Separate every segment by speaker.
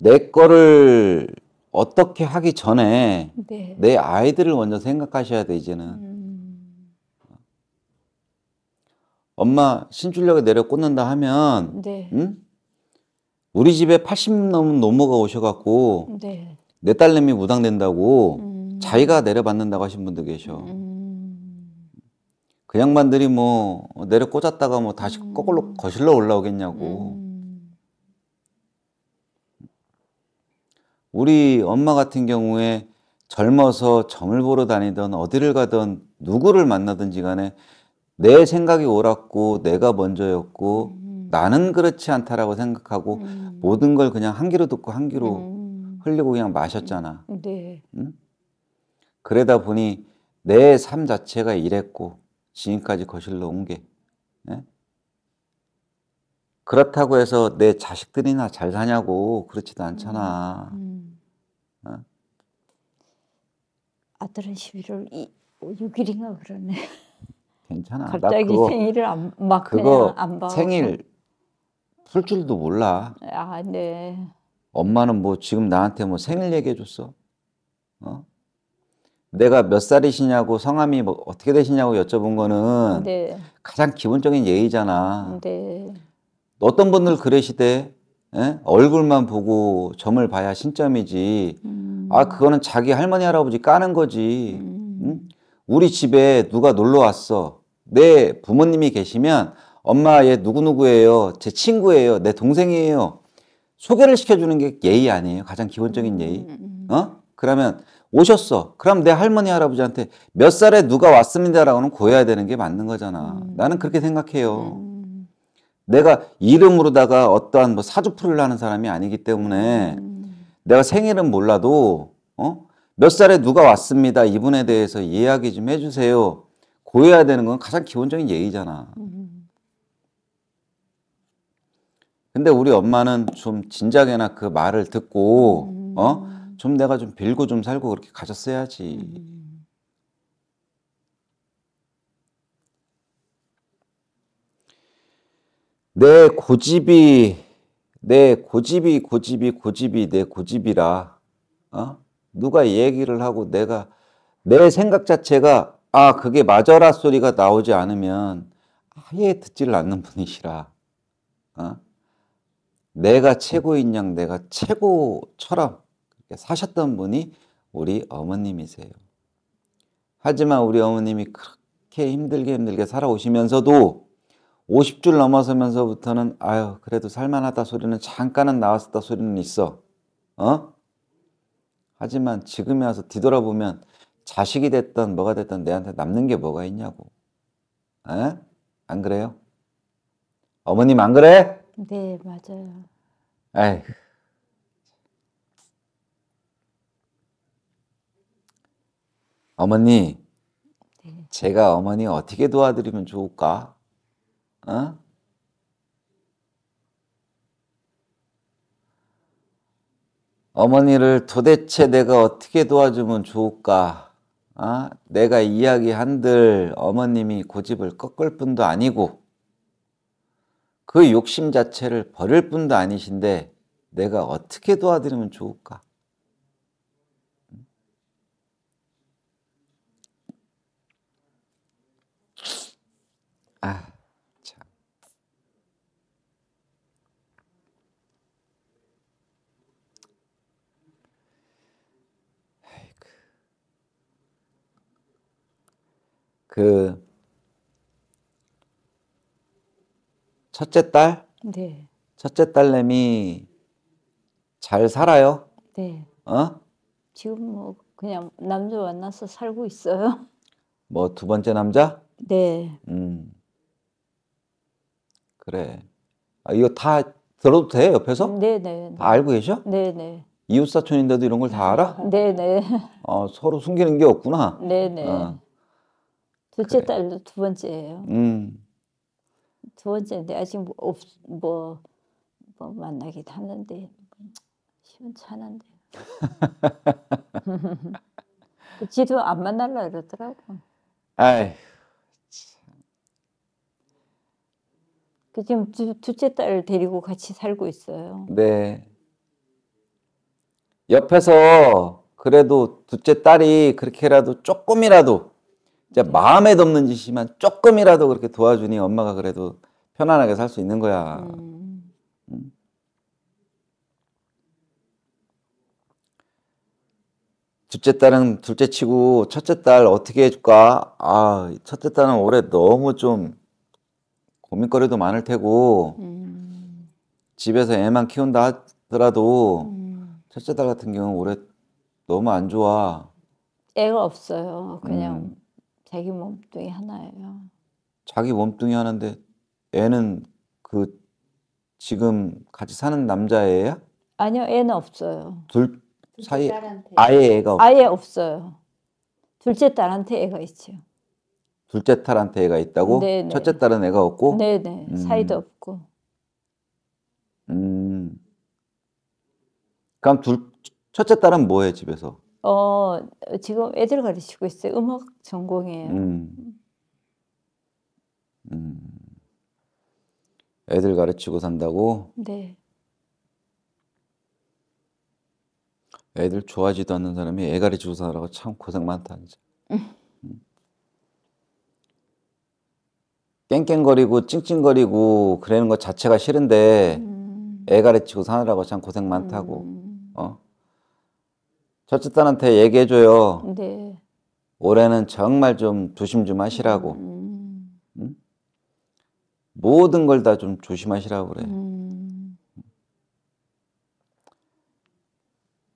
Speaker 1: 내 거를 어떻게 하기 전에 네. 내 아이들을 먼저 생각하셔야 돼 이제는 음. 엄마 신출력에 내려 꽂는다 하면 네. 응? 우리 집에 80 넘은 노모가 오셔갖고 네. 내 딸내미 무당된다고 음. 자기가 내려받는다고 하신 분도 계셔 음. 그 양반들이 뭐 내려 꽂았다가 뭐 다시 음. 거꾸로 거실러 올라오겠냐고 음. 우리 엄마 같은 경우에 젊어서 점을 보러 다니던 어디를 가던 누구를 만나든지 간에 내 생각이 옳았고 내가 먼저였고 음. 나는 그렇지 않다라고 생각하고 음. 모든 걸 그냥 한 귀로 듣고 한 귀로 음. 흘리고 그냥 마셨잖아. 음. 네. 응? 그러다 보니 내 삶 자체가 이랬고 지금까지 거실로 온 게. 네? 그렇다고 해서 내 자식들이나 잘 사냐고 그렇지도 음, 않잖아. 음. 어?
Speaker 2: 아들은 11월 6일인가 그러네.
Speaker 1: 괜찮아. 갑자기 그거, 생일을 안, 막 그거 안 봐. 생일 풀 줄도 몰라.
Speaker 2: 아, 네.
Speaker 1: 엄마는 뭐 지금 나한테 뭐 생일 얘기해 줬어. 어? 내가 몇 살이시냐고 성함이 뭐 어떻게 되시냐고 여쭤본 거는 네. 가장 기본적인 예의잖아. 네. 어떤 분들 그러시대. 에? 예? 얼굴만 보고 점을 봐야 신점이지. 음. 아, 그거는 자기 할머니, 할아버지 까는 거지. 음. 응? 우리 집에 누가 놀러 왔어. 내 부모님이 계시면 엄마 얘 누구누구예요. 제 친구예요. 내 동생이에요. 소개를 시켜주는 게 예의 아니에요. 가장 기본적인 예의. 음, 음, 음. 어? 그러면 오셨어. 그럼 내 할머니, 할아버지한테 몇 살에 누가 왔습니다라고는 고해야 되는 게 맞는 거잖아. 음. 나는 그렇게 생각해요. 내가 이름으로다가 어떠한 뭐 사주풀을 하는 사람이 아니기 때문에 음. 내가 생일은 몰라도 어? 몇 살에 누가 왔습니다. 이분에 대해서 이야기 좀 해주세요. 고해야 되는 건 가장 기본적인 예의잖아. 음. 근데 우리 엄마는 좀 진작에나 그 말을 듣고 어? 음. 좀 내가 좀 빌고 좀 살고 그렇게 가졌어야지. 음. 내 고집이 내 고집이 고집이 고집이 내 고집이라 어? 누가 얘기를 하고 내가 내 생각 자체가 아 그게 맞아라 소리가 나오지 않으면 아예 듣지를 않는 분이시라 어? 내가 최고인 양 내가 최고처럼 사셨던 분이 우리 어머님이세요 하지만 우리 어머님이 그렇게 힘들게 힘들게 살아오시면서도 50줄 넘어서면서부터는 아유 그래도 살만하다 소리는 잠깐은 나왔었다 소리는 있어. 어? 하지만 지금에 와서 뒤돌아보면 자식이 됐던 뭐가 됐던 내한테 남는 게 뭐가 있냐고. 에? 안 그래요? 어머님 안 그래?
Speaker 2: 네 맞아요.
Speaker 1: 에이. 어머니, 네. 제가 어머니 어떻게 도와드리면 좋을까? 어? 어머니를 도대체 내가 어떻게 도와주면 좋을까? 아, 내가 이야기한들 어머님이 고집을 꺾을 뿐도 아니고 그 욕심 자체를 버릴 뿐도 아니신데 내가 어떻게 도와드리면 좋을까? 아. 그 첫째 딸? 네. 첫째 딸내미 잘 살아요? 네. 어?
Speaker 2: 지금 뭐 그냥 남자 만나서 살고 있어요.
Speaker 1: 뭐 두 번째 남자?
Speaker 2: 네.
Speaker 1: 음. 그래. 아, 이거 다 들어도 돼 옆에서? 네네.
Speaker 2: 네. 다 알고 계셔? 네네.
Speaker 1: 이웃 사촌인데도 이런 걸 다 알아?
Speaker 2: 네네. 네.
Speaker 1: 어 서로 숨기는 게 없구나. 네네.
Speaker 2: 네. 어. 둘째 그래. 딸도 두 번째예요. 음. 두 번째인데 아직 뭐, 뭐, 뭐 만나긴 하는데 시원찮은데. 지도 안 만날라 이러더라고. 아이. 그 지금 두, 둘째 딸 데리고 같이 살고 있어요.
Speaker 1: 네. 옆에서 그래도 둘째 딸이 그렇게라도 조금이라도 이제 마음에 덮는 짓이지만 조금이라도 그렇게 도와주니 엄마가 그래도 편안하게 살 수 있는 거야. 음. 음. 둘째 딸은 둘째 치고 첫째 딸 어떻게 해줄까? 아, 첫째 딸은 올해 너무 좀 고민거리도 많을 테고, 음. 집에서 애만 키운다 하더라도, 첫째 딸 같은 경우는 올해 너무 안 좋아.
Speaker 2: 애가 없어요. 그냥 자기 몸뚱이 하나예요.
Speaker 1: 자기 몸뚱이 하나인데 애는 그 지금 같이 사는 남자애야?
Speaker 2: 아니요, 애는 없어요. 둘 사이 아예 애가 없... 아예 없어요. 둘째 딸한테 애가 있죠.
Speaker 1: 둘째 딸한테 애가 있다고? 네네. 네. 첫째 딸은 애가 없고? 네네.
Speaker 2: 네. 음. 사이도 없고.
Speaker 1: 음. 그럼 둘 첫째 딸은 뭐해 집에서?
Speaker 2: 어, 지금 애들 가르치고 있어요. 음악 전공이에요. 음.
Speaker 1: 음. 애들 가르치고 산다고? 네. 애들 좋아하지도 않는 사람이 애 가르치고 사느라고 참 고생 많다 이제. 음. 음. 깽깽거리고 찡찡거리고 그러는 것 자체가 싫은데 음. 애 가르치고 사느라고 참 고생 많다고. 음. 어? 첫째 딸한테 얘기해줘요. 네. 올해는 정말 좀 조심 좀 하시라고. 음. 응? 모든 걸 다 좀 조심하시라고 그래. 음.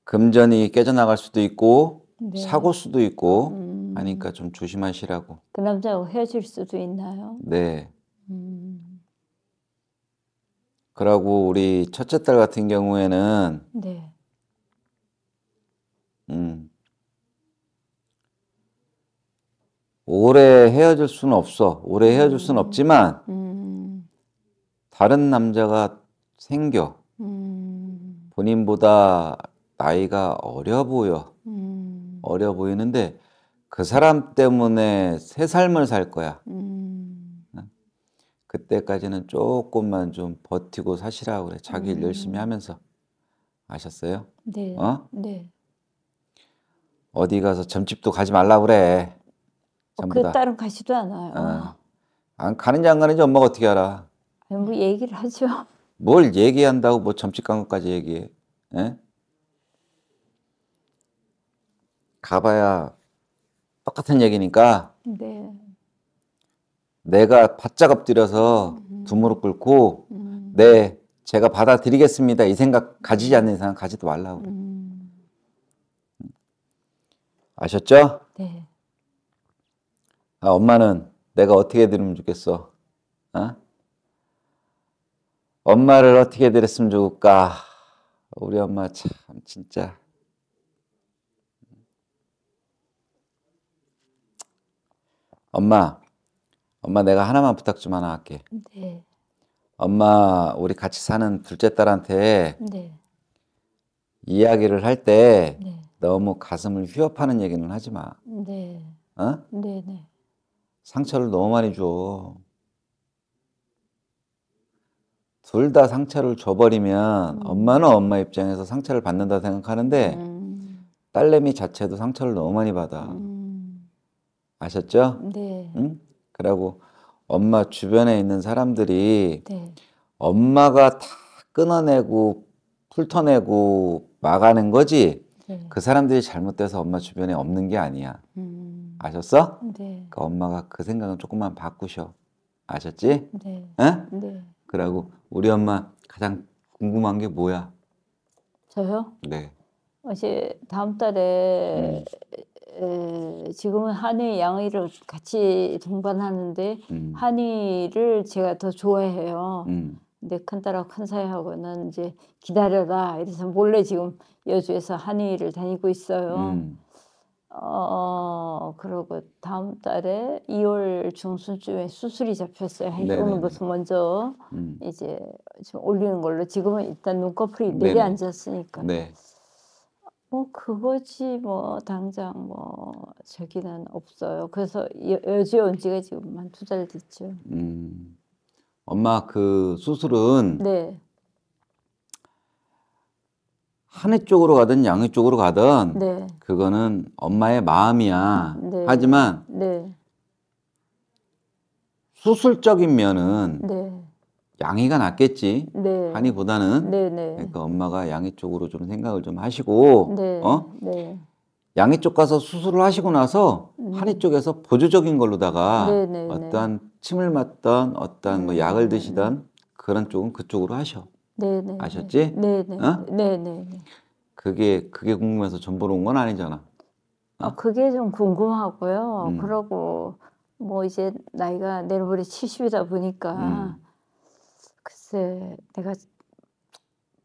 Speaker 1: 금전이 깨져나갈 수도 있고, 네. 사고 수도 있고, 음. 하니까 좀 조심하시라고.
Speaker 2: 그 남자하고 헤어질 수도 있나요? 네. 음.
Speaker 1: 그러고 우리 첫째 딸 같은 경우에는 네. 음. 오래 헤어질 수는 없어. 오래 헤어질 수는 음. 없지만
Speaker 2: 음.
Speaker 1: 다른 남자가 생겨. 본인보다 나이가 어려 보여. 어려 보이는데 그 사람 때문에 새 삶을 살 거야. 그때까지는 조금만 좀 버티고 사시라고 그래. 자기 일 열심히 하면서 아셨어요? 네. 어? 네. 어디 가서 점집도 가지 말라 그래. 어, 전그 딸은
Speaker 2: 가지도 않아요. 어.
Speaker 1: 안 가는지 안 가는지 엄마가 어떻게 알아?
Speaker 2: 뭐 얘기를 하죠.
Speaker 1: 뭘 얘기한다고 뭐 점집 간 것까지 얘기해. 에? 예? 가봐야 똑같은 얘기니까. 네. 내가 바짝 엎드려서 음. 두 무릎 꿇고 음. 네 제가 받아들이겠습니다 이 생각 가지지 않는 이상 가지도 말라고. 음. 아셨죠? 네. 아, 엄마는 내가 어떻게 들으면 좋겠어? 어? 엄마를 어떻게 드렸으면 좋을까? 우리 엄마 참 진짜 엄마 엄마 내가 하나만 부탁 좀 하나 할게. 네. 엄마 우리 같이 사는 둘째 딸한테 네. 이야기를 할때 네. 너무 가슴을 휘어파는 얘기는 하지 마.
Speaker 2: 네. 어? 네, 네.
Speaker 1: 상처를 너무 많이 줘. 둘 다 상처를 줘버리면 음. 엄마는 엄마 입장에서 상처를 받는다 생각하는데 음. 딸내미 자체도 상처를 너무 많이 받아. 음. 아셨죠? 네. 응? 그리고 엄마 주변에 있는 사람들이 네. 엄마가 다 끊어내고 훑어내고 막아낸 거지 네. 그 사람들이 잘못돼서 엄마 주변에 없는 게 아니야. 음. 아셨어? 네. 그러니까 엄마가 그 생각은 조금만 바꾸셔. 아셨지? 네. 응? 네. 그러고 우리 엄마 가장 궁금한 게 뭐야? 저요? 네.
Speaker 2: 이제 다음 달에 음. 에, 지금은 한의 양의를 같이 동반하는데 음. 한의를 제가 더 좋아해요. 음. 근데 큰딸하고 큰사위하고는 이제 기다려라 이래서 몰래 지금 여주에서 한의를 다니고 있어요. 음. 어 그러고 다음 달에 2월 중순쯤에 수술이 잡혔어요. 이거는부터 먼저 음. 이제 지금 올리는 걸로 지금은 일단 눈꺼풀이 내려앉았으니까. 네. 뭐 그거지 뭐 당장 뭐 저기는 없어요. 그래서 여, 여주에 온 지가 지금 한 두 달 됐죠.
Speaker 1: 음. 엄마 그 수술은 네. 한해 쪽으로 가든 양의 쪽으로 가든 네. 그거는 엄마의 마음이야. 네. 하지만 네. 수술적인 면은 네. 양해가 낫겠지. 네. 한의보다는 네, 그러니까 엄마가 양의 쪽으로 좀 생각을 좀 하시고 어? 양의쪽 가서 수술을 하시고 나서 한의 음. 쪽에서 보조적인 걸로다가 어떠한 침을 맞던 어떤 뭐 약을 드시던 그런 쪽은 그쪽으로 하셔.
Speaker 2: 네네. 아셨지?
Speaker 1: 네네. 어? 네네. 그게 그게 궁금해서 전보러 온 건 아니잖아. 어?
Speaker 2: 아, 그게 좀 궁금하고요. 음. 그러고 뭐 이제 나이가 내일모레 70이다 보니까 음. 글쎄 내가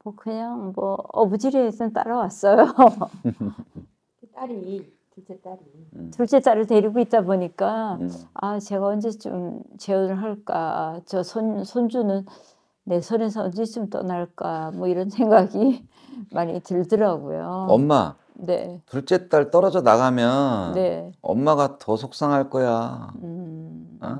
Speaker 2: 뭐 그냥 뭐어부지리에서 따라왔어요. 딸이 둘째 딸이. 음. 둘째 딸을 데리고 있다 보니까 음. 아 제가 언제쯤 재혼을 할까 저 손 손주는 내 손에서 언제쯤 떠날까 뭐 이런 생각이 많이 들더라고요. 엄마. 네.
Speaker 1: 둘째 딸 떨어져 나가면 네. 엄마가 더 속상할 거야. 음. 어?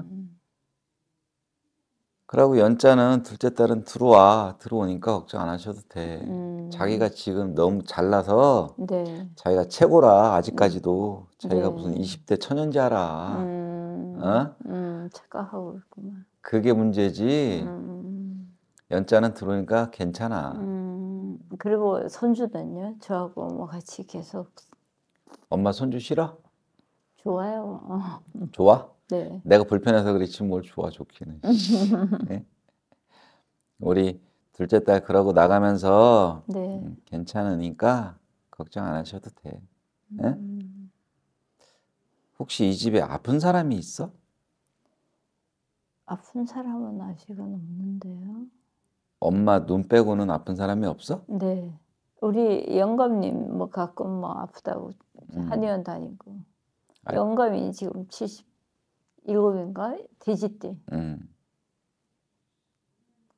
Speaker 1: 그리고 연자는 둘째 딸은 들어와 들어오니까 걱정 안 하셔도 돼. 음. 자기가 지금 너무 잘나서 네. 자기가 최고라 아직까지도 음. 자기가 네. 무슨 20대 천연자라. 음. 어?
Speaker 2: 음, 착각하고 있구만.
Speaker 1: 그게 문제지. 음. 연자는 들어오니까 괜찮아.
Speaker 2: 그리고 손주는요 저하고 뭐 같이 계속.
Speaker 1: 엄마 손주 싫어?
Speaker 2: 좋아요. 좋아? 네.
Speaker 1: 내가 불편해서 그렇지 뭘 좋아 좋기는. 네? 우리 둘째 딸 그러고 나가면서 네. 음, 괜찮으니까 걱정 안 하셔도 돼.
Speaker 2: 예? 음.
Speaker 1: 혹시 이 집에 아픈 사람이 있어?
Speaker 2: 아픈 사람은 아직은 없는데요.
Speaker 1: 엄마 눈 빼고는 아픈 사람이 없어?
Speaker 2: 네. 우리 영감님 뭐 가끔 뭐 아프다고 음. 한의원 다니고 영감이 지금 70 일곱인가 돼지띠. 음.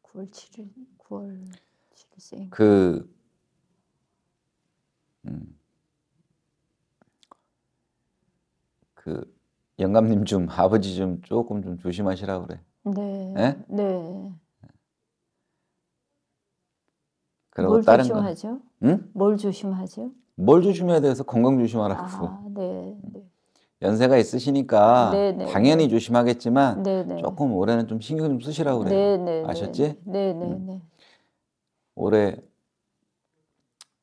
Speaker 2: 9월 7일, 9월 7일생.
Speaker 1: 그 음. 그 영감님 좀 아버지 좀 조금 좀 조심하시라 그래.
Speaker 2: 네. 네. 네.
Speaker 1: 그리고 뭘 다른 조심하죠? 거. 응? 음?
Speaker 2: 뭘 조심하죠?
Speaker 1: 뭘 조심해야 돼서 건강 조심하라고. 아,
Speaker 2: 네. 네.
Speaker 1: 연세가 있으시니까 네네. 당연히 조심하겠지만 네네. 조금 올해는 좀 신경 좀 쓰시라고 그래요. 네네. 아셨지?
Speaker 2: 네네 음.
Speaker 1: 올해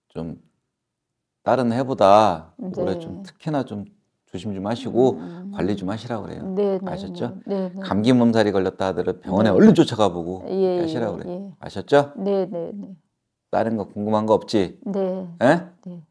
Speaker 1: 좀 다른 해보다 올해 좀 네. 특히나 좀 조심 좀 하시고 음. 음. 관리 좀 하시라고 그래요. 아셨죠? 감기 몸살이 걸렸다 하더라도 병원에 네. 얼른 쫓아가 보고 예, 예, 하시라고 그래요. 예. 아셨죠? 네네 다른 거 궁금한 거 없지? 네. 에? 예? 네.